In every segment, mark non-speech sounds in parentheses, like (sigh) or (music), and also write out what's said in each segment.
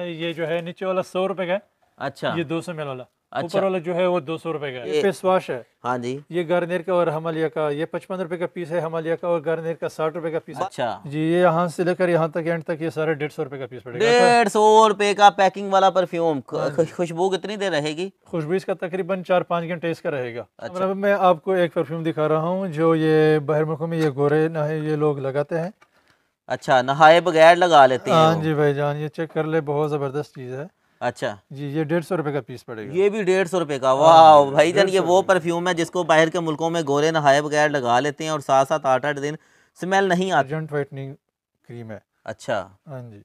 ये जो है नीचे वाला सौ रुपए का अच्छा ये दो सौ एम वाला अच्छा वाला जो है वो दो सौ रुपए का ये फेस वॉश है हाँ जी ये गार्नियर का और हमालिया का ये पचपन रुपए का पीस है हमालिया का और गार्नियर का साठ रुपए का पीस अच्छा जी ये यहाँ से लेकर यहाँ तक एंड तक ये सारे डेढ़ सौ रुपए का पीस पड़ेगा डेढ़ तो सौ रुपए का पैकिंग वाला परफ्यूम हाँ खुशबू कितनी देर रहेगी खुशबू इसका तकरीबन चार पाँच घंटे इसका रहेगा अच्छा मैं आपको एक परफ्यूम दिखा रहा हूँ जो ये बाहर मुल्कों में ये गोरे ना ये लोग लगाते हैं अच्छा नहाए बगैर लगा लेते हैं हाँ जी भाई जान ये चेक कर ले बहुत ज़बरदस्त चीज़ है अच्छा जी ये डेढ़ सौ रुपए का पीस पड़ेगा ये भी डेढ़ सौ रुपए का हाँ वाह भाई जान ये वो परफ्यूम है जिसको बाहर के मुल्कों में गोरे नहाए बगैर लगा लेते हैं और साथ साथ आठ आठ दिन स्मेल नहीं आती वाइटनिंग क्रीम है अच्छा हाँ जी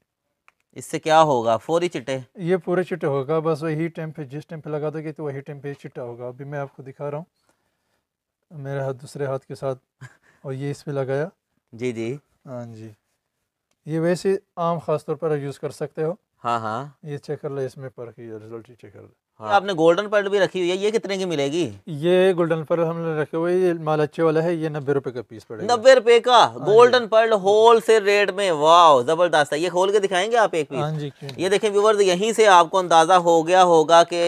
इससे क्या होगा फोरी चिट्टे ये पूरे चिट्टे होगा बस वही टाइम पे जिस टाइम पे लगा दोगे तो वही टाइम पे चिट्टा होगा अभी मैं आपको दिखा रहा हूँ मेरे हाथ दूसरे हाथ के साथ (laughs) और ये इस पे लगाया जी जी हाँ जी ये वैसे आम खास तौर पर यूज़ कर सकते हो हाँ हाँ ये चेक कर लो इसमें पर की रिजल्ट चेक कर लो हाँ। आपने गोल्डन पर्ल भी रखी हुई है ये कितने की मिलेगी ये गोल्डन पर्ल हमने रखे हुए ये माल अच्छे वाला है ये नब्बे रुपए का पीस पड़ेगा नब्बे रुपए का golden pearl wholesale rate में वाह जबरदस्त है ये खोल के दिखाएंगे आप एक पीस हाँ जी ये देखें व्यूवर्स यहीं से आपको अंदाजा हो गया होगा कि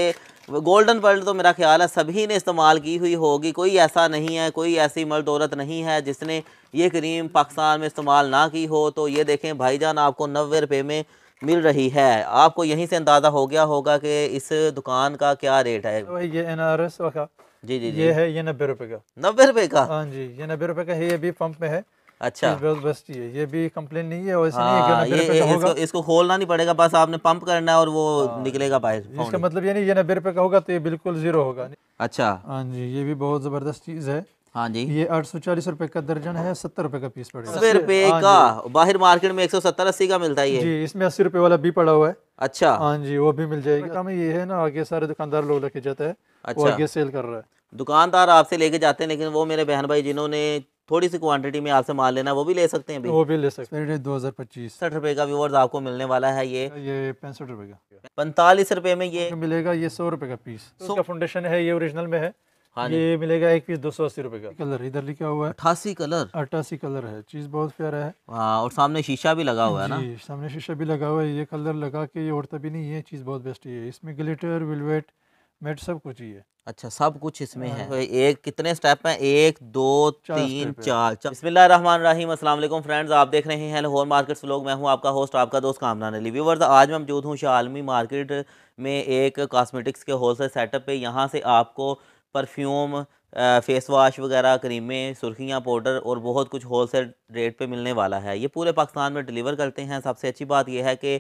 गोल्डन पर्ल तो मेरा ख्याल है सभी ने इस्तेमाल की हुई होगी कोई ऐसा नहीं है कोई ऐसी मर्द औरत नहीं है जिसने ये क्रीम पाकिस्तान में इस्तेमाल ना की हो तो ये देखें भाईजान आपको नबे रुपये में मिल रही है आपको यहीं से अंदाज़ा हो गया होगा कि इस दुकान का क्या रेट है तो ये एन का जी जी ये है ये नब्बे रुपये का नब्बे रुपये का हाँ जी ये नब्बे रुपये का है ये भी पंप में है अच्छा बस्ती है ये भी कंप्लेन नहीं है वैसे हाँ, नहीं है हाँ, ये, ये इसको, इसको खोलना नहीं पड़ेगा बस आपने पंप करना है और वो हाँ, निकलेगा बाहर इसका मतलब ये नहीं ये नब्बे रुपए का होगा तो ये बिल्कुल जीरो होगा अच्छा हाँ जी ये भी बहुत ज़बरदस्त चीज़ है हाँ जी ये आठ सौ चालीस रुपए का दर्जन है सत्तर रुपए का पीस पड़ेगा सत्तर रुपए हाँ का बाहर मार्केट में एक सौ सत्तर अस्सी का मिलता है ये जी इसमें अस्सी रुपए वाला भी पड़ा हुआ है अच्छा हाँ जी वो भी मिल जाएगा काम ये है ना आगे सारे दुकानदार लोग लेके जाते हैं अच्छा आगे सेल कर रहा है दुकानदार आपसे लेके जाते हैं लेकिन वो मेरे बहन भाई जिन्होंने थोड़ी सी क्वांटिटी में आपसे माल लेना वो भी ले सकते हैं वो भी ले सकते हैं दो हज़ार पच्चीस साठ रुपए का व्यूवर्स आपको मिलने वाला है ये ये पैंसठ रुपए का पैंतालीस रुपए में ये मिलेगा ये सौ रुपए का पीस सौ फाउंडेशन है ये ओरिजिनल में है हाँ ये मिलेगा एक पीस दो सौ अस्सी रुपए का कलर इधर लिखा हुआ है अठासी कलर अट्ठासी कलर है चीज बहुत प्यारा है आ, हाँ, और सामने शीशा भी लगा हुआ है ना सामने शीशा भी लगा हुआ है ये कलर लगा के ये उड़ता भी नहीं है चीज बहुत बेस्ट है इसमें ग्लिटर विलवेट मेट सब कुछ ही है अच्छा सब कुछ इसमें हाँ, है तो एक कितने स्टेप हैं एक दो तीन चार बसमिल रहीम अस्सलाम वालेकुम फ्रेंड्स आप देख रहे हैं लाहौर मार्केट्स लोग मैं हूं आपका होस्ट आपका दोस्त कामरान अली व्यूवर्स आज मैं मौजूद हूं शालमी मार्केट में एक कॉस्मेटिक्स के सेल सेटअप पे यहाँ से आपको परफ्यूम फेस वाश वगैरह क्रीमें सुर्खियाँ पाउडर और बहुत कुछ होल रेट पर मिलने वाला है ये पूरे पाकिस्तान में डिलीवर करते हैं सबसे अच्छी बात यह है कि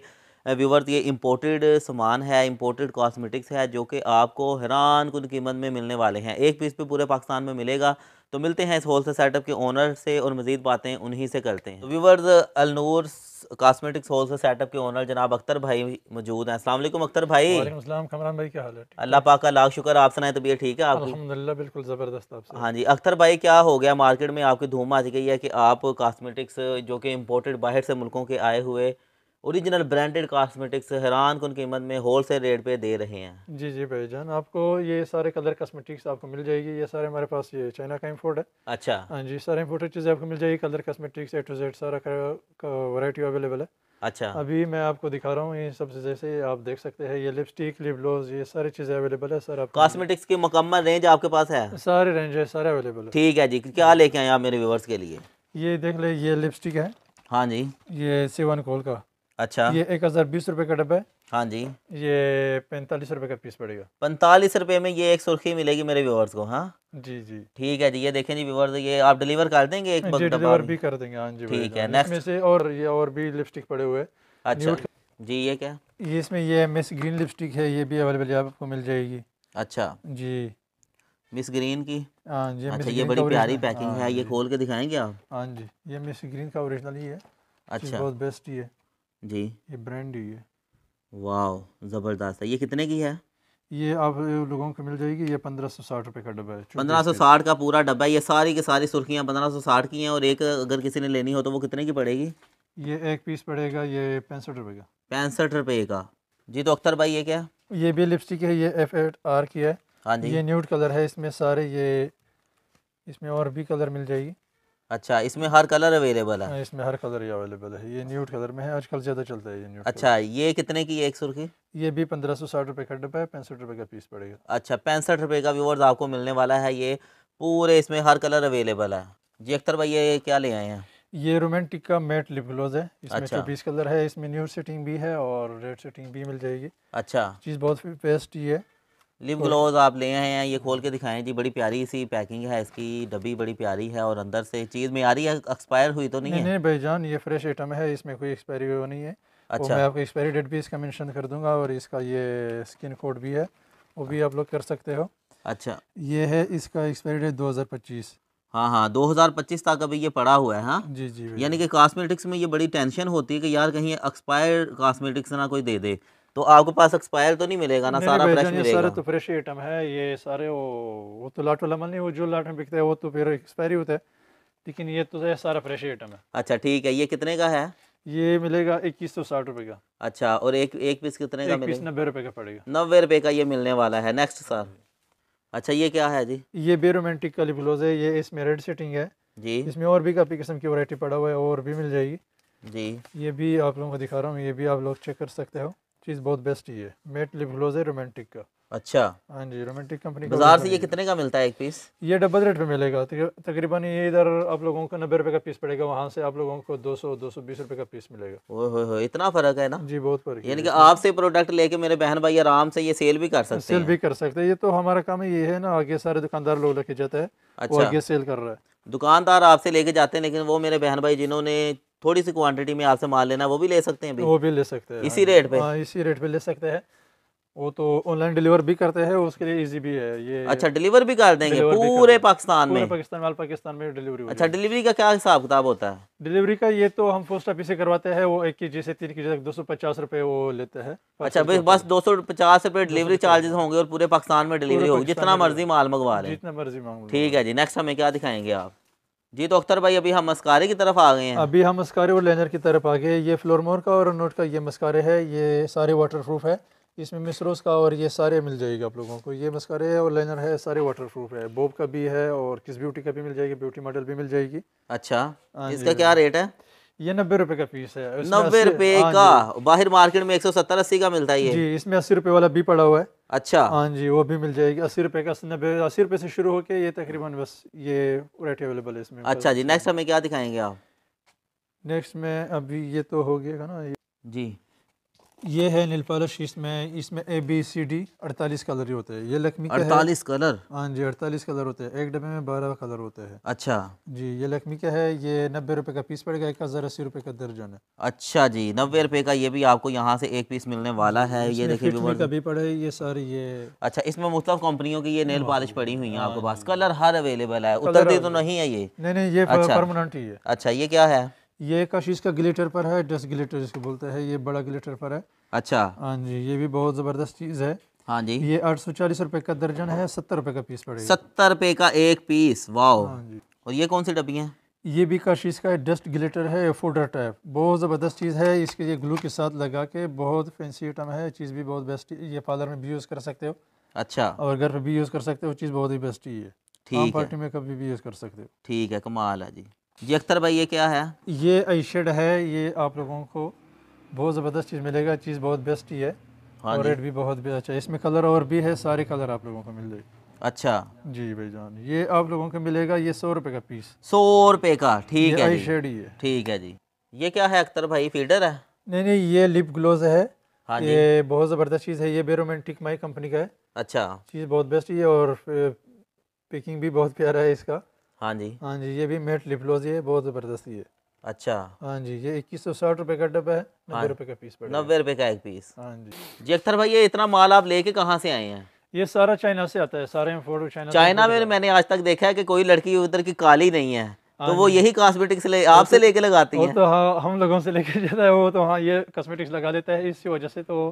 व्यूवर्स ये इम्पोर्टेड सामान है इम्पोर्टेड कॉस्मेटिक्स है जो कि आपको हैरान कन कीमत में मिलने वाले हैं एक पीस पे पूरे पाकिस्तान में मिलेगा तो मिलते हैं इस होल सेल सेटअप के ओनर से और मज़ीद बातें उन्हीं से करते हैं तो viewers Alnoor cosmetics wholesale setup के ओनर जनाब अख्तर भाई मौजूद हैं असल अख्तर भाई कमरान भाई क्या हाल है अल्लाह पाक का लाख शुक्र आप सुनाए तबीयत ठीक है आप बिल्कुल ज़बरदस्त हाँ जी अख्तर भाई क्या हो गया मार्केट में आपकी धूम आ गई है कि आप कॉस्मेटिक्स जो कि इम्पोर्टेड बाहर से मुल्कों के आए हुए ओरिजिनल ब्रांडेड कॉस्मेटिक्स हैरान कन कीमत में होल सेल रेट पे दे रहे हैं जी जी भाई जान आपको ये सारे कलर कॉस्मेटिक्स आपको मिल जाएगी ये सारे हमारे पास ये चाइना का इम्पोर्ट है अच्छा हाँ जी सारे इम्पोर्टेड चीज़ें आपको मिल जाएगी colour cosmetics A to Z सारा वराइटी अवेलेबल है अच्छा अभी मैं आपको दिखा रहा हूँ ये सब जैसे आप देख सकते हैं ये लिपस्टिक लिप ग्लोज ये सारी चीज़ें अवेलेबल है सर कॉस्मेटिक्स की मुकम्मल रेंज आपके पास है सारे रेंज है सारे अवेलेबल है ठीक है जी क्या लेके आए आप मेरे व्यूवर्स के लिए ये देख ले ये लिपस्टिक है हाँ जी ये सेवन कोल का अच्छा ये एक हज़ार बीस रूपए का डब्बा है हाँ जी ये पैंतालीस रूपए का पीस पड़ेगा पैंतालीस रूपए में ये एक सुर्खी मिलेगी मेरे व्यूवर्स को हाँ जी जी ठीक है जी ये देखें जी व्यूवर्स ये आप डिलीवर कर देंगे एक हाँ डिलीवर भी कर देंगे हाँ जी ठीक है नेक्स्ट हाँ से और ये और भी लिपस्टिक पड़े हुए अच्छा जी ये क्या ये इसमें ये मिस ग्रीन लिपस्टिक है ये भी अवेलेबल आपको मिल जाएगी अच्छा जी मिस ग्रीन की हाँ जी अच्छा ये बड़ी प्यारी पैकिंग हाँ है ये खोल के दिखाएंगे आप हाँ जी ये मिस ग्रीन का ओरिजिनल ही है अच्छा बहुत बेस्ट ही है जी ये ब्रांड ही है वाह ज़बरदस्त है ये कितने की है ये आप लोगों को मिल जाएगी ये पंद्रह सौ साठ रुपये का डब्बा है पंद्रह सौ साठ का पूरा डब्बा है ये सारी की सारी सुर्खियाँ पंद्रह सौ साठ की हैं और एक अगर किसी ने लेनी हो तो वो कितने की पड़ेगी ये एक पीस पड़ेगा ये पैंसठ रुपये का पैंसठ रुपये का जी तो अख्तर भाई ये क्या ये भी लिपस्टिक है ये एफ एट आर की है हाँ जी ये न्यूड कलर है इसमें सारे ये इसमें और भी कलर मिल जाएगी अच्छा इसमें हर कलर अवेलेबल है हाँ, इसमें हर कलर ही अवेलेबल है ये न्यूट कलर में है आजकल ज़्यादा चलता है ये न्यूट अच्छा कलर। ये कितने की एक सुर्खी ये भी पंद्रह सौ साठ रुपए का डब्बा है पैंसठ रुपए का पीस पड़ेगा अच्छा पैंसठ रुपए का व्यूवर्स आपको मिलने वाला है ये पूरे इसमें हर कलर अवेलेबल है जी अख्तर भाई ये क्या ले आए हैं ये रोमांटिक का मेट लिप ग्लोज है इसमें अच्छा। चौबीस कलर है इसमें न्यू सेटिंग भी है और रेड सेटिंग भी मिल जाएगी अच्छा चीज़ बहुत बेस्ट ही है लिप ग्लोव आप ले आए हैं ये खोल के दिखाएं जी बड़ी प्यारी सी पैकिंग है इसकी डब्बी बड़ी प्यारी है और अंदर से चीज़ में आ रही है एक्सपायर हुई तो नहीं, नहीं है नहीं भाई जान ये फ्रेश आइटम है इसमें कोई एक्सपायरी हुई नहीं है अच्छा मैं आपको एक्सपायरी डेट भी इसका मेंशन कर दूंगा और इसका ये स्किन कोड भी है वो भी आप लोग कर सकते हो अच्छा ये है इसका एक्सपायरी डेट दो हाँ हाँ 2025 तक अभी ये पड़ा हुआ है हाँ जी जी यानी कि कॉस्मेटिक्स में ये बड़ी टेंशन होती है कि यार कहीं एक्सपायर कॉस्मेटिक्स ना कोई दे दे तो आपके पास एक्सपायर तो नहीं मिलेगा ना सारा फ्रेश मिलेगा सारे तो फ्रेश आइटम है ये सारे वो वो तो लाट वाला माल नहीं वो जो लाट में बिकता है वो तो फिर एक्सपायरी होता है लेकिन ये तो सारा फ्रेश आइटम है अच्छा ठीक है ये कितने का है ये मिलेगा इक्कीस सौ साठ रुपये का अच्छा और एक एक पीस कितने का मिलेगा नब्बे रुपये का पड़ेगा नब्बे रुपये का ये मिलने वाला है नेक्स्ट साल अच्छा ये क्या है जी ये बेरोमेंटिक काली ब्लाउज है ये इसमें रेड सेटिंग है जी इसमें और भी काफ़ी किस्म की वैरायटी पड़ा हुआ है और भी मिल जाएगी जी ये भी आप लोगों को दिखा रहा हूँ ये भी आप लोग चेक कर सकते हो चीज़ बहुत बेस्ट ही है मेट लिप ग्लोज है रोमांटिक का अच्छा हाँ जी रोमांटिक कंपनी बाजार से ये कितने का मिलता है एक पीस ये डबल रेट पे मिलेगा तकरीबन ये इधर आप लोगों को नब्बे रुपए का पीस पड़ेगा वहाँ से आप लोगों को 200 220 रुपए का पीस मिलेगा ओहो इतना फर्क है ना जी बहुत फर्क यानी कि आपसे प्रोडक्ट लेके मेरे बहन भाई आराम से ये सेल भी कर सकते सेल भी कर सकते ये तो हमारा काम ये है ना आगे सारे दुकानदार लोग लेके जाते हैं अच्छा आगे सेल कर रहा है दुकानदार आपसे लेके जाते हैं लेकिन वो मेरे बहन भाई जिन्होंने थोड़ी सी क्वांटिटी में आपसे माल लेना वो भी ले सकते हैं वो भी ले सकते हैं इसी रेट हाँ पे आ, हाँ, इसी रेट पे ले सकते हैं वो तो ऑनलाइन डिलीवर भी करते हैं उसके लिए इजी भी है ये अच्छा डिलीवर भी कर देंगे पूरे पाकिस्तान में पाकिस्तान वाल पाकिस्तान में डिलीवरी अच्छा डिलीवरी का क्या हिसाब किताब होता है डिलीवरी का ये तो हम पोस्ट ऑफिस से करवाते हैं वो एक के जी से तीन के जी तक दो सौ पचास रुपए वो लेते हैं अच्छा बस बस दो सौ पचास रुपए डिलीवरी चार्जेस होंगे और पूरे पाकिस्तान में डिलीवरी होगी जितना मर्जी माल मंगवा रहे जितना मर्जी मांग ठीक है जी नेक्स्ट हमें क्या दिखाएंगे आप जी तो अख्तर भाई अभी हम मस्कारे की तरफ आ गए हैं अभी हम मस्कारे और लेनर की तरफ आ गए ये फ्लोरमोर का और नोट का ये मस्कारे है ये सारे वाटर प्रूफ है इसमें मिसरोस का और ये सारे मिल जाएगा आप लोगों को ये मस्कारे है और लेनर है सारे वाटर प्रूफ है बोब का भी है और किस ब्यूटी का भी मिल जाएगी ब्यूटी मॉडल भी मिल जाएगी अच्छा हाँ इसका क्या रेट है ये नब्बे रुपए का पीस है नब्बे रुपए हाँ का बाहर मार्केट में एक सौ सत्तर अस्सी का मिलता है ये जी इसमें अस्सी रुपए वाला भी पड़ा हुआ है अच्छा हाँ जी वो भी मिल जाएगी अस्सी रुपए का नब्बे अस्सी रुपए से शुरू होके ये तकरीबन बस ये रेट अवेलेबल है इसमें अच्छा जी नेक्स्ट हमें क्या दिखाएंगे आप नेक्स्ट में अभी ये तो हो गया ना जी ये है नील पॉलिश इसमें इसमें ए बी सी डी अड़तालीस कलर ही होते हैं ये लक्ष्मी अड़तालीस कलर हाँ जी अड़तालीस कलर होते हैं एक डब्बे में बारह कलर होते हैं अच्छा जी ये लक्ष्मी का है ये नब्बे रुपए का पीस पड़ेगा एक हज़ार अस्सी रुपए का दर्जन है अच्छा जी नब्बे रुपए का ये भी आपको यहाँ से एक पीस मिलने वाला है ये देखिए कभी पड़े ये सर ये अच्छा इसमें मुख्त कंपनियों की ये नील पॉलिश हाँ। पड़ी हुई है हाँ आपके पास कलर हर अवेलेबल है उतरती तो नहीं है ये नहीं नहीं ये परमानेंट अच्छा। ही है अच्छा ये क्या है ये काशीश का ग्लिटर पर है डस्ट ग्लिटर जिसको बोलते हैं ये बड़ा ग्लिटर पर है अच्छा हाँ जी ये भी बहुत ज़बरदस्त चीज़ है हाँ जी ये आठ सौ चालीस रूपए का दर्जन है सत्तर रूपए का पीस पड़ेगा सत्तर रूपए का एक पीस वाह हाँ और ये कौन सी डब्बी है ये भी काशीस का डस्ट ग्लिटर है फोडर टाइप बहुत ज़बरदस्त चीज़ है इसके ये ग्लू के साथ लगा के बहुत फैंसी आइटम है चीज़ भी बहुत बेस्ट ये पार्लर में भी यूज़ कर सकते हो अच्छा और घर पर भी यूज़ कर सकते हो चीज़ बहुत ही बेस्ट ही है ठीक पार्टी में कभी भी यूज़ कर सकते हो ठीक है कमाल है जी जी अख्तर भाई ये क्या है ये आई शेड है ये आप लोगों को बहुत ज़बरदस्त चीज़ मिलेगा चीज़ बहुत बेस्ट ही है हाँ और रेट भी बहुत भी अच्छा है इसमें कलर और भी है सारे कलर आप लोगों को मिल जाएगी अच्छा जी भाई जान ये आप लोगों को मिलेगा ये सौ रुपए का पीस सौ रुपए का ठीक है आई शेड ही है ठीक है जी ये क्या है अख्तर भाई फीडर है नहीं नहीं ये लिप ग्लोज है हाँ ये बहुत ज़बरदस्त चीज़ है ये बेरोमेंटिक माई कंपनी का है अच्छा चीज़ बहुत बेस्ट है और पैकिंग भी बहुत प्यारा है इसका हाँ जी हाँ जी ये भी मेट लिपलोजी है बहुत ज़बरदस्ती है अच्छा हाँ जी ये इक्कीस सौ साठ रुपए का डब्बा है नब्बे हाँ। रुपए का पीस पड़ेगा नब्बे रुपए का एक पीस हाँ जी जी अख्तर भाई ये इतना माल आप लेके कहाँ से आए हैं ये सारा चाइना से आता है सारे इम्पोर्ट चाइना चाइना में मैंने आज तक देखा है कि कोई लड़की उधर की काली नहीं है हाँ तो वो यही कॉस्मेटिक्स ले आपसे तो- लेके लगाती है तो हाँ हम लोगों से लेके (laughs) जाता है वो तो हाँ ये कॉस्मेटिक्स लगा देता है इसी वजह से तो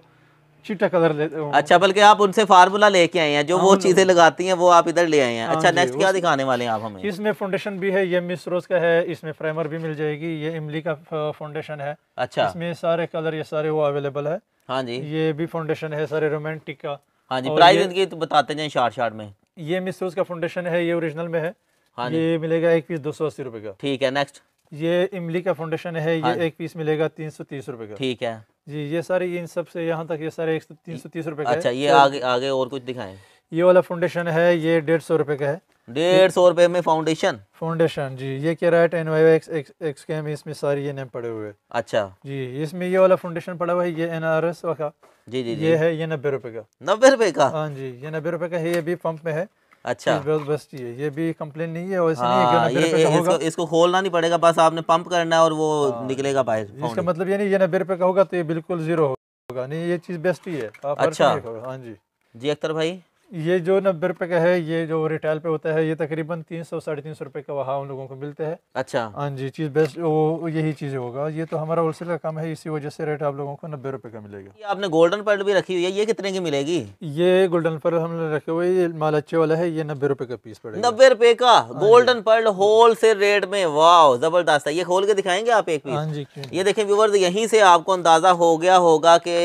चिट्टा कलर लेते अच्छा बल्कि आप उनसे फार्मूला लेके आए हैं जो हाँ, वो चीजें लगाती हैं वो आप इधर ले आए हैं हाँ अच्छा नेक्स्ट क्या दिखाने वाले हैं आप हमें इसमें फाउंडेशन भी है ये मिस रोज का है इसमें प्राइमर भी मिल जाएगी ये इमली का फाउंडेशन है अच्छा इसमें सारे कलर ये सारे वो अवेलेबल है हाँ जी ये भी फाउंडेशन है सारे रोमांटिक का हाँ जी प्राइस इनकी तो बताते जाए शार्ट शार्ट में ये मिस रोज का फाउंडेशन है ये ओरिजिनल में है हाँ ये मिलेगा एक पीस दो सौ अस्सी रुपए का ठीक है नेक्स्ट ये इमली का फाउंडेशन है ये हाँ। एक पीस मिलेगा तीन सौ तीस रूपए का ठीक है जी ये सारे ये इन सब से यहाँ तक ये सारे एक सौ तीन सौ तीस रूपए का अच्छा ये तो आगे आगे और कुछ दिखाए ये वाला फाउंडेशन है ये डेढ़ सौ रूपए का है डेढ़ सौ रूपए में फाउंडेशन फाउंडेशन जी ये Carat N Y X X K M इसमें सारी ये नेम पड़े हुए अच्छा जी इसमें ये वाला फाउंडेशन पड़ा हुआ है ये एन आर एस का जी जी ये है ये नब्बे रूपए का नब्बे रुपए का हाँ जी ये नब्बे रूपए का है ये भी पंप में है अच्छा बस्ती है ये भी कंप्लेन नहीं है वैसे हाँ, नहीं ये, ये इसको, इसको खोलना नहीं पड़ेगा बस आपने पंप करना है और वो हाँ, निकलेगा बाहर इसका मतलब ये नहीं ये नब्बे रुपये का होगा तो ये बिल्कुल जीरो होगा नहीं ये चीज़ बेस्ट ही है अच्छा हाँ जी जी अख्तर भाई ये जो नब्बे रुपए का है ये जो रिटेल पे होता है ये तकरीबन तीन सौ साढ़े तीन सौ रुपए का वहाँ उन लोगों को मिलते हैं अच्छा हाँ जी चीज़ बेस्ट वो यही चीज़ होगा ये तो हमारा होलसेल का काम है इसी वजह से रेट आप लोगों को नब्बे रुपए का मिलेगा ये आपने गोल्डन पर्ल भी रखी हुई है ये कितने की मिलेगी ये गोल्डन पर्ल हमने रखे हुए माल अच्छे वाला है ये नब्बे रुपए का पीस पड़ेगा नब्बे रुपए का हाँ golden pearl wholesale rate में वाह जबरदस्त है ये खोल के दिखाएंगे आप एक हाँ जी ये देखें व्यूवर यहीं से आपको अंदाजा हो गया होगा की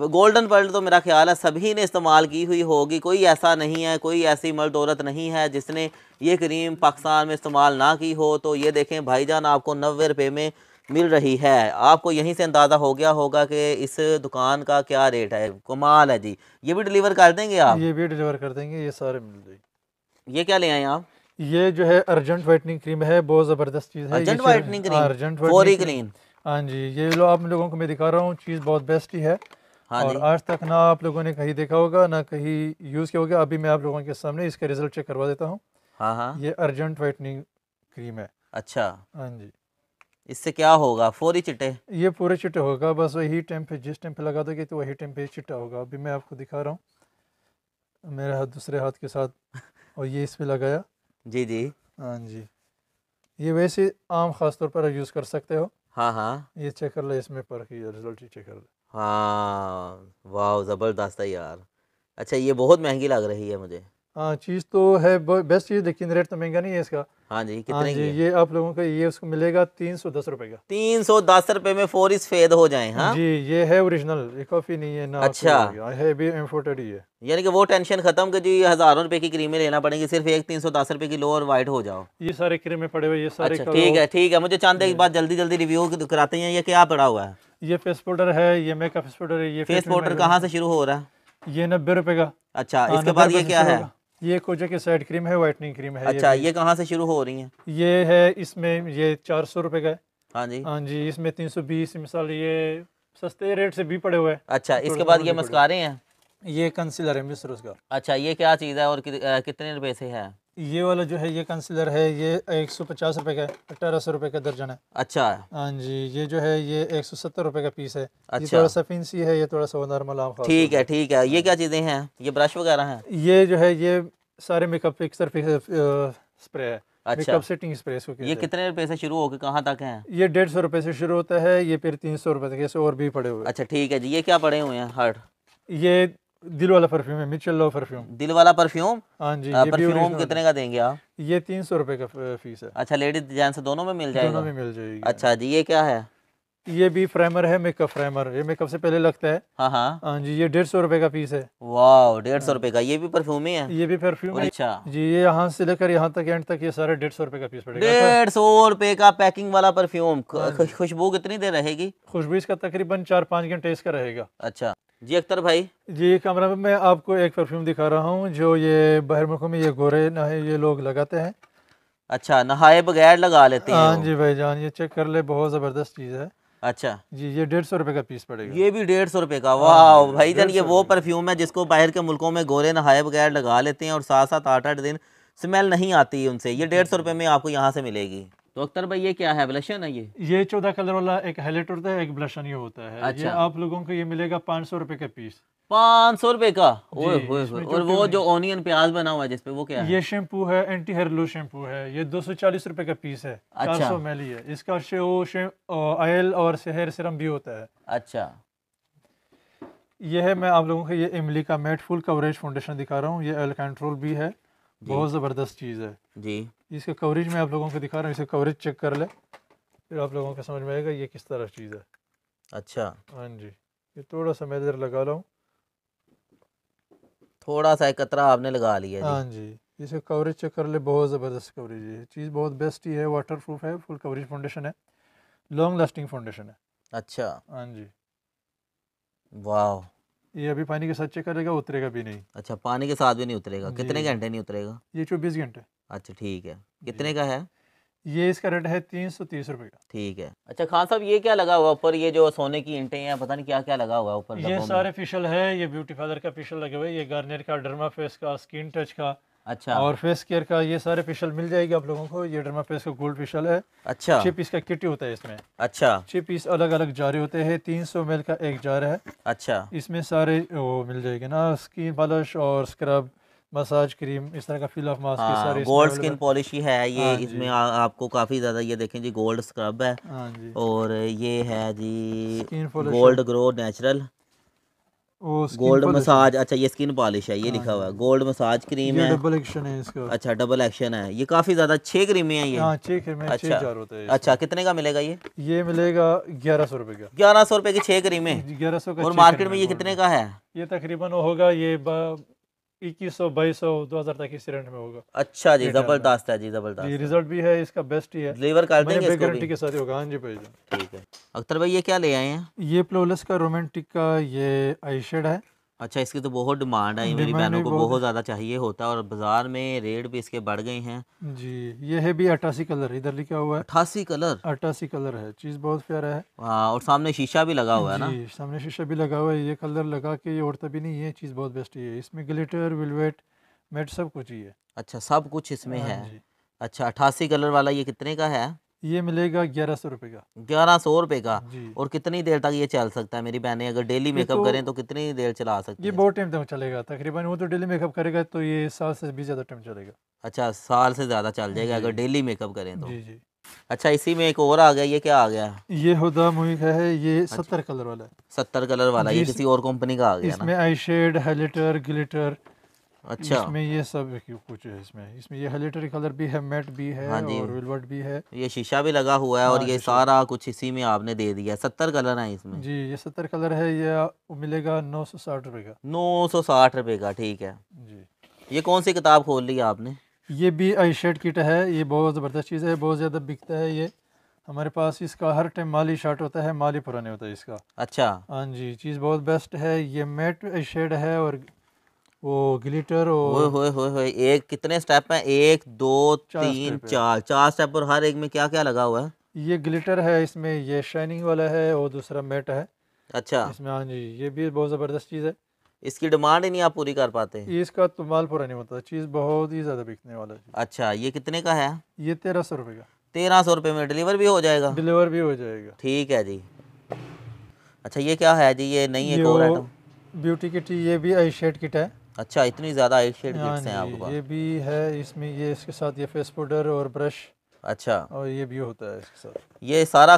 गोल्डन पर्ल तो मेरा ख्याल है सभी ने इस्तेमाल की हुई होगी कोई ऐसा नहीं है कोई ऐसी मर्द औरत नहीं है जिसने ये क्रीम पाकिस्तान में इस्तेमाल ना की हो तो ये देखें भाईजान आपको नबे रुपये में मिल रही है आपको यहीं से अंदाज़ा हो गया होगा कि इस दुकान का क्या रेट है कमाल है जी ये भी डिलीवर कर देंगे आप ये भी डिलीवर कर देंगे ये सारे मिल जाएंगे ये क्या ले आए आप ये जो है अर्जेंट वाइटनिंग क्रीम है बहुत ज़बरदस्त चीज़ है अर्जेंट वाइटनिंग हाँ, क्रीम अर्जेंट क्रीम हाँ जी ये लो आप लोगों को मैं दिखा रहा हूँ चीज़ बहुत बेस्ट ही है हाँ और आज तक ना आप लोगों ने कहीं देखा होगा ना कहीं यूज़ किया होगा अभी मैं आप लोगों के सामने इसका रिजल्ट चेक करवा देता हूँ हाँ हाँ ये अर्जेंट वाइटनिंग क्रीम है अच्छा हाँ जी इससे क्या होगा फोरी चिटे ये पूरे चिटे होगा बस वही टाइम पे जिस टाइम पे लगा दोगे तो वही टाइम पे चिट्टा होगा अभी मैं आपको दिखा रहा हूँ मेरे हाथ दूसरे हाथ के साथ (laughs) और ये इस पर लगाया जी जी हाँ जी ये वैसे आम खास तौर पर यूज़ कर सकते हो हाँ हाँ ये चेक कर लो इसमें पर रिजल्ट चेक कर लो हाँ वाह ज़बरदस्त है यार अच्छा ये बहुत महंगी लग रही है मुझे हाँ चीज़ तो है बेस्ट चीज़ देखिए रेट तो महंगा नहीं है इसका हाँ जी कितने हाँ जी, ये आप लोगों का ये उसको मिलेगा तीन सौ दस रुपए का तीन सौ दस रुपए में फोर इस फेद हो जाए हाँ जी ये है ओरिजिनल ये कॉफी नहीं है ना अच्छा है भी इम्पोर्टेड ही है यानी कि वो टेंशन खत्म कर जी हजारों रुपए की क्रीमें लेना पड़ेगी सिर्फ एक तीन सौ दस रुपए की लो और व्हाइट हो जाओ ये सारे क्रीमें पड़े हुए ये सारे अच्छा, ठीक है ठीक है मुझे चाहते एक बात जल्दी जल्दी रिव्यू कराते हैं ये क्या पड़ा हुआ है ये फेस पाउडर है ये मेकअप फेस पाउडर है ये फेस पाउडर कहाँ से शुरू हो रहा है ये नब्बे रुपए का अच्छा हाँ, इसके बाद ये क्या है ये कोजा की साइड क्रीम है वाइटनिंग क्रीम है अच्छा ये, ये कहाँ से शुरू हो रही है ये है इसमें ये चार सौ रुपये का हाँ जी हाँ जी इसमें तीन सौ बीस मिसाल ये सस्ते रेट से भी पड़े हुए अच्छा इसके बाद ये मस्कारे हैं ये कंसीलर है मिस्र उसका अच्छा ये क्या चीज़ है और कितने रुपए से है ये वाला जो है ये कंसिलर है ये एक सौ पचास रुपए का अठारह सौ रुपए का दर्जन है अच्छा हाँ जी ये जो है ये एक सौ सत्तर रुपए का पीस है अच्छा। ये थोड़ा सा फिंसी है ये थोड़ा सा नॉर्मल ठीक है ठीक है ये क्या चीज़ें हैं ये ब्रश वगैरह हैं ये जो है ये सारे मेकअप फिक्सर स्प्रे है अच्छा सेटिंग ये कितने रुपए से शुरू होकर कहाँ तक है ये डेढ़ सौ रुपए से शुरू होता है ये फिर तीन सौ रुपए तक और भी पड़े हुए अच्छा ठीक है जी ये क्या पड़े हुए हैं हार्ट ये दिल वाला परफ्यूम है मिचल लो परफ्यूम दिल वाला परफ्यूम हाँ जी परफ्यूम कितने का देंगे आप ये तीन सौ रुपए का फीस है अच्छा लेडीज से दोनों में मिल जाएगा दोनों में मिल जाएगी अच्छा जी ये क्या है ये भी फ्रेमर है मेकअप फ्रेमर ये मेकअप से पहले लगता है हाँ, हाँ हाँ जी ये डेढ़ सौ रुपए का पीस है वाह डेढ़ सौ रुपए का ये भी परफ्यूम ही है ये भी परफ्यूम अच्छा जी ये यहाँ से लेकर यहाँ तक एंड तक ये सारे डेढ़ सौ रूपये का पीस पड़ेगा डेढ़ सौ रूपये का पैकिंग वाला परफ्यूम हाँ खुशबू कितनी देर रहेगी खुशबू इसका तकरीबन चार पाँच घंटे इसका रहेगा अच्छा जी अख्तर भाई जी कमरा में मैं आपको एक परफ्यूम दिखा रहा हूँ जो ये बाहर मुल्कों में ये गोरे नहाए ये लोग लगाते हैं अच्छा नहाए बगैर लगा लेते हैं हाँ जी भाई जान ये चेक कर ले बहुत ज़बरदस्त चीज़ है अच्छा जी ये डेढ़ सौ रुपए का पीस पड़ेगा ये भी डेढ़ सौ रुपए का हाँ, वाह भाई जान ये वो परफ्यूम है जिसको बाहर के मुल्कों में गोरे नहाए बगैर लगा लेते हैं और साथ साथ आठ आठ दिन स्मेल नहीं आती उनसे ये डेढ़ सौ रुपए में आपको यहाँ से मिलेगी तो अख्तर भाई ये क्या है ब्लशन है ये ये चौदह कलर वाला एक हाईलाइट होता है एक ब्लशन ये होता है अच्छा। ये आप लोगों को ये मिलेगा पाँच सौ रुपए का पीस पाँच सौ रुपए का ओए होए होए और वो जो ऑनियन प्याज बना हुआ है जिसपे वो क्या है ये शैम्पू है एंटी हेरलो शैम्पू है ये दो सौ चालीस रुपए का पीस है अच्छा। सौ मैली है इसका ऑयल और हेयर सिरम भी होता है अच्छा ये है मैं आप लोगों को ये इमली का मेट फुल कवरेज फाउंडेशन दिखा रहा हूँ ये ऑयल कंट्रोल भी है बहुत ज़बरदस्त चीज़ है जी इसका कवरेज मैं आप लोगों को दिखा रहा हूँ इसे कवरेज चेक कर ले फिर आप लोगों को समझ में आएगा ये किस तरह चीज़ है अच्छा हाँ जी ये थोड़ा सा मैं इधर लगा रहा हूँ थोड़ा सा कतरा आपने लगा लिया हाँ जी इसे कवरेज चेक कर ले बहुत ज़बरदस्त कवरेज है चीज़ बहुत बेस्ट ही है वाटर प्रूफ है फुल कवरेज फाउंडेशन है लॉन्ग लास्टिंग फाउंडेशन है अच्छा हाँ जी वाह ये अभी पानी के साथ चेक करेगा उतरेगा भी नहीं अच्छा पानी के साथ भी नहीं उतरेगा कितने घंटे नहीं उतरेगा ये चौबीस घंटे अच्छा ठीक है कितने का है ये इसका रेट है तीन सौ तीस रुपए का ठीक है अच्छा खान साहब ये क्या लगा हुआ ऊपर ये जो सोने की इंटे हैं पता नहीं क्या क्या लगा हुआ ऊपर ये सारे फिशल है ये ब्यूटी फादर का फिशल लगे हुए ये गार्नियर का डर्मा फेस का स्किन टच का अच्छा और फेस केयर का ये सारे फिशल मिल जाएगी आप लोगों को ये डरमा फेस का गोल्ड फिशल है अच्छा छह पीस का किट होता है इसमें अच्छा छह पीस अलग अलग जारे होते हैं तीन सौ मेल का एक जार है अच्छा इसमें सारे वो मिल जाएगी ना स्किन पॉलिश और स्क्रब मसाज क्रीम इस तरह का फील ऑफ मास्क हाँ, सारे गोल्ड स्किन पॉलिश ही है ये हाँ इसमें आ, आपको काफ़ी ज़्यादा ये देखें जी गोल्ड स्क्रब है हाँ जी। और ये है जी gold grow natural gold massage अच्छा ये स्किन पॉलिश है ये हाँ, लिखा हुआ है गोल्ड मसाज क्रीम है डबल एक्शन है इसका अच्छा डबल एक्शन है ये काफी ज्यादा छह क्रीमें हैं ये हाँ, छह क्रीमें अच्छा जार होता है अच्छा कितने का मिलेगा ये ये मिलेगा ग्यारह सौ रुपए का ग्यारह सौ रुपए की छह क्रीमें ग्यारह सौ और मार्केट में ये कितने का है ये तकरीबन होगा ये इक्कीस सौ बाईस सौ दो हजार तक इस रेंट में होगा अच्छा जी जबरदस्त है जी जबरदस्त रिजल्ट भी है इसका बेस्ट ही है कर देंगे इसको के साथ होगा हाँ जी भाई ठीक है अख्तर भाई ये क्या ले आए हैं ये प्लोलस का रोमांटिक का ये आई शेड है अच्छा इसकी तो बहुत डिमांड है मेरी बहनों को बहुत ज़्यादा चाहिए होता है और बाजार में रेट भी इसके बढ़ गए हैं जी ये है भी अट्ठासी कलर इधर लिखा हुआ है अट्ठासी कलर अट्ठासी कलर है चीज़ बहुत प्यारा है आ, हाँ, और सामने शीशा भी लगा हुआ है ना सामने शीशा भी लगा हुआ है ये कलर लगा के ये उड़ता भी नहीं है चीज़ बहुत बेस्ट है इसमें ग्लिटर विलवेट मेट सब कुछ ही है अच्छा सब कुछ इसमें हाँ है अच्छा अट्ठासी कलर वाला ये कितने का है ये मिलेगा ग्यारह सौ रुपए का ग्यारह सौ रुपए का और कितनी देर तक ये चल सकता है मेरी बहने अगर डेली मेकअप तो, करें तो कितनी देर चला सकती ये है ये बहुत टाइम तक चलेगा तकरीबन वो तो डेली मेकअप करेगा तो ये साल से भी ज़्यादा टाइम चलेगा अच्छा साल से ज़्यादा चल जाएगा अगर डेली मेकअप करें तो जी जी अच्छा इसी में एक और आ गया ये क्या आ गया ये हुदा मुही है ये अच्छा। सत्तर कलर वाला है सत्तर कलर वाला ये किसी और कंपनी का आ गया इसमें आई शेड हाईलाइटर ग्लिटर अच्छा इसमें ये सब कुछ है इसमें इसमें ये हेलिटरी कलर भी है मेट भी है हाँ और विलवर्ट भी है ये शीशा भी लगा हुआ है हाँ, और ये सारा कुछ इसी में आपने दे दिया सत्तर कलर है इसमें जी ये सत्तर कलर है ये मिलेगा नौ सौ साठ रुपए का नौ सौ साठ रुपए का ठीक है जी ये कौन सी किताब खोल ली आपने ये भी आई शर्ट किट है ये बहुत ज़बरदस्त चीज़ है बहुत ज़्यादा बिकता है ये हमारे पास इसका हर टाइम माली शर्ट होता है माली पुराने होता है इसका अच्छा हाँ जी चीज़ बहुत बेस्ट है ये मेट शेड है और वो ग्लिटर और होए होए होए एक कितने स्टेप हैं एक दो तीन चार चार स्टेप और हर एक में क्या क्या लगा हुआ है ये ग्लिटर है इसमें ये शाइनिंग वाला है और दूसरा मेट है अच्छा इसमें हाँ जी ये भी बहुत ज़बरदस्त चीज़ है इसकी डिमांड ही नहीं आप पूरी कर पाते इसका तो माल पूरा नहीं होता चीज़ बहुत ही ज़्यादा बिकने वाला है अच्छा ये कितने का है ये तेरह सौ रुपये का तेरह सौ रुपये में डिलीवर भी हो जाएगा डिलीवर भी हो जाएगा ठीक है जी अच्छा ये क्या है जी ये नहीं है ब्यूटी किट ये भी आई शेड किट है अच्छा इतनी ज़्यादा आई शेड किट्स हैं आपके पास ये भी है इसमें ये इसके साथ ये फेस पाउडर और ब्रश अच्छा और ये भी होता है इसके साथ ये सारा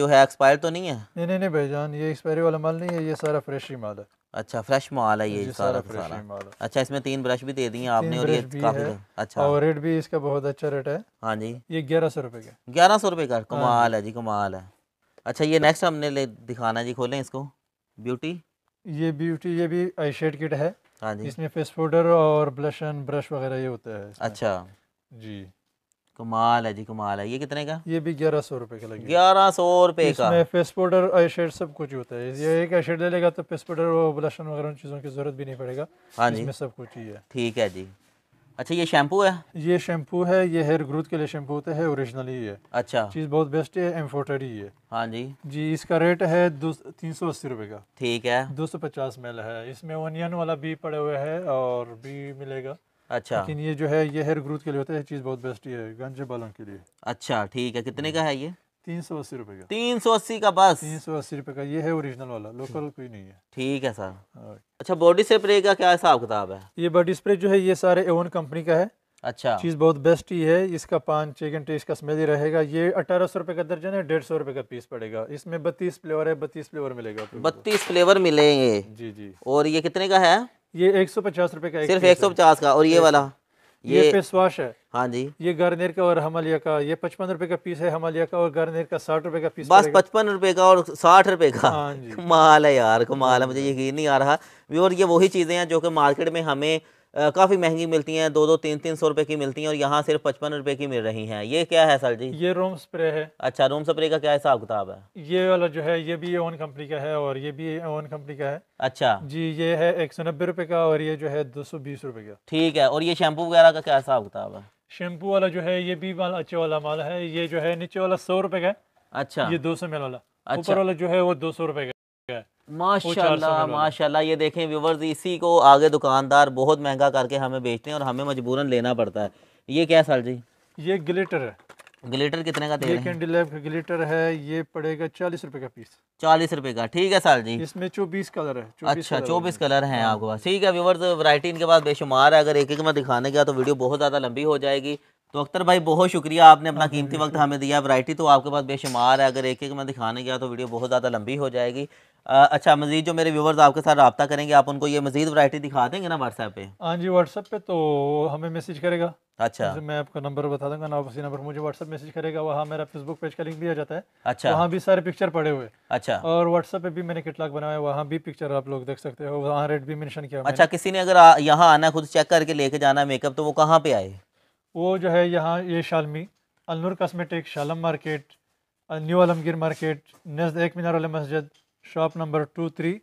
जो है एक्सपायर तो नहीं है नहीं नहीं नहीं भाईजान ये एक्सपायरी वाला माल नहीं है ये सारा फ्रेश ही माल है अच्छा फ्रेश माल है ये सारा सारा अच्छा इसमें तीन ब्रश भी दे दिए आपने और ये काफी अच्छा और रेट भी इसका बहुत अच्छा रेट है हाँ जी ये ग्यारह सौ रुपये का ग्यारह सौ रुपये का हाँ कमाल है जी कमाल है अच्छा ये नेक्स्ट हमने ले दिखाना जी खोलें इसको ब्यूटी ये ब्यूटी ये भी आई शेड किट है हाँ इसमें फेस पाउडर और ब्लशन ब्रश वगैरह ये होता है अच्छा जी कमाल है जी कमाल है ये कितने का ये भी ग्यारह सौ रुपए का लगेगा ग्यारह सौ रुपए का इसमें फेस पाउडर आई शेड सब कुछ होता है ये एक आई शेड ले लेगा तो फेस पाउडर और ब्लशन वगैरह उन चीज़ों की जरूरत भी नहीं पड़ेगा हाँ जी इसमें सब कुछ ही है ठीक है जी अच्छा ये शैम्पू है ये शैम्पू है ये हेयर ग्रोथ के लिए शैम्पू होता है ओरिजिनली ये अच्छा चीज बहुत बेस्ट है एम्फोटरी ये हाँ जी जी इसका रेट है दो तीन सौ अस्सी रुपए का ठीक है दो सौ पचास मेल है इसमें ओनियन वाला बी पड़े हुए है और बी मिलेगा अच्छा लेकिन ये जो है ये हेयर ग्रोथ के लिए होता है चीज़ बहुत बेस्ट है गंजे बालों के लिए अच्छा ठीक है कितने का है ये तीन सौ अस्सी रुपये का तीन सौ अस्सी का बस तीन सौ अस्सी रुपए का ये है ओरिजिनल वाला लोकल कोई नहीं है ठीक है सर हाँ। अच्छा बॉडी स्प्रे का क्या हिसाब किताब है ये बॉडी स्प्रे जो है ये सारे एवन कंपनी का है अच्छा चीज़ बहुत बेस्ट ही है इसका पाँच छह घंटे इसका स्मेल ही रहेगा ये अठारह सौ रुपए का दर्जन है डेढ़ सौ रुपए का पीस पड़ेगा इसमें बत्तीस फ्लेवर है बत्तीस फ्लेवर मिलेगा बत्तीस फ्लेवर मिलेंगे जी जी और ये कितने का है ये एक सौ पचास रुपए का सिर्फ एक सौ पचास का और ये वाला ये, ये फेस वॉश है हाँ जी ये गार्नियर का और हमालिया का ये पचपन रुपए का पीस है हमालिया का और गार्नियर का साठ रुपए का पीस बस पचपन रुपए का और साठ रुपए का हाँ कमाल है यार कमाल है मुझे यकीन नहीं आ रहा और ये वही चीज़ें हैं जो कि मार्केट में हमें काफ़ी महंगी मिलती हैं दो दो तीन तीन सौ रुपये की मिलती हैं और यहाँ सिर्फ पचपन रुपये की मिल रही हैं ये क्या है सर जी ये रोम स्प्रे है अच्छा रोम स्प्रे का क्या हिसाब किताब है ये वाला जो है ये भी ओन कंपनी का है और ये भी ओन कंपनी का है अच्छा जी ये है एक सौ नब्बे रुपये का और ये जो है दो सौ बीस रुपये का ठीक है और ये शैम्पू वगैरह का क्या हिसाब किताब है शैम्पू वाला जो है ये भी माल अच्छे वाला माल है ये जो है नीचे वाला सौ रुपये का अच्छा ये दो सौ मिल वाला अच्छा वाला जो है वो दो सौ रुपये का माशाल्लाह माशाल्लाह ये देखें व्यूवर्स इसी को आगे दुकानदार बहुत महंगा करके हमें बेचते हैं और हमें मजबूरन लेना पड़ता है ये क्या साल जी ये ग्लिटर है ग्लिटर कितने का तेल ग्लिटर है ये पड़ेगा चालीस रुपए का पीस चालीस रुपए का ठीक है साल जी इसमें चौबीस कलर है अच्छा चौबीस कलर है हाँ। आपके पास ठीक है व्यूवर्स वैरायटी इनके पास बेशुमार है अगर एक एक में दिखाने गया तो वीडियो बहुत ज़्यादा लंबी हो जाएगी तो अख्तर भाई बहुत शुक्रिया आपने अपना कीमती वक्त हमें दिया वैरायटी तो आपके पास बेशुमार है अगर एक एक में दिखाने गया तो वीडियो बहुत ज़्यादा लंबी हो जाएगी अच्छा मजीद जो मेरे व्यूवर्स आपके साथ रबता करेंगे आप उनको ये मजीद वरायटी दिखा देंगे ना व्हाट्सएप पे हाँ जी व्हाट्सएप पे तो हमें मैसेज करेगा अच्छा मैं आपका नंबर बता दूंगा ना उसी नंबर मुझे व्हाट्सएप मैसेज करेगा वहाँ मेरा फेसबुक पेज का लिंक दिया जाता है अच्छा वहाँ भी सारे पिक्चर पड़े हुए अच्छा और व्हाट्सएप पे भी मैंने किटलाक बनाया है वहाँ भी पिक्चर आप लोग देख सकते हो वहाँ रेट भी मैंशन किया अच्छा किसी ने अगर यहाँ आना खुद चेक करके लेके जाना मेकअप तो वो कहाँ पे आए वो जो है यहाँ ये Shalmi Alnoor cosmetic Shalam market new Alamgir market नजद एक मीनार वाले मस्जिद shop number two three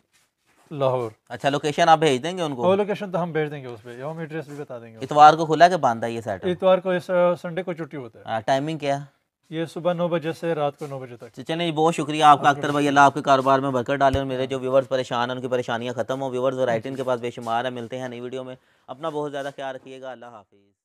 Lahore अच्छा लोकेशन आप भेज देंगे उनको लोकेशन तो हम भेज देंगे उस पर होम एड्रेस भी बता देंगे इतवार को खुला के बांध है ये सैटर इतवार को संडे को छुट्टी होता है टाइमिंग हाँ, क्या है ये सुबह नौ बजे से रात को नौ बजे तक अच्छा, चलिए बहुत शुक्रिया आपका अख्तर भाई अल्लाह आपके कारोबार में बरकर डाले और मेरे जो व्यवर्स परेशान हैं उनकी परेशानियाँ खत्म हो व्यवर्स और राइटिंग के पास बेशुमार है मिलते हैं नई वीडियो में अपना बहुत ज़्यादा ख्याल रखिएगा अल्लाह हाफिज़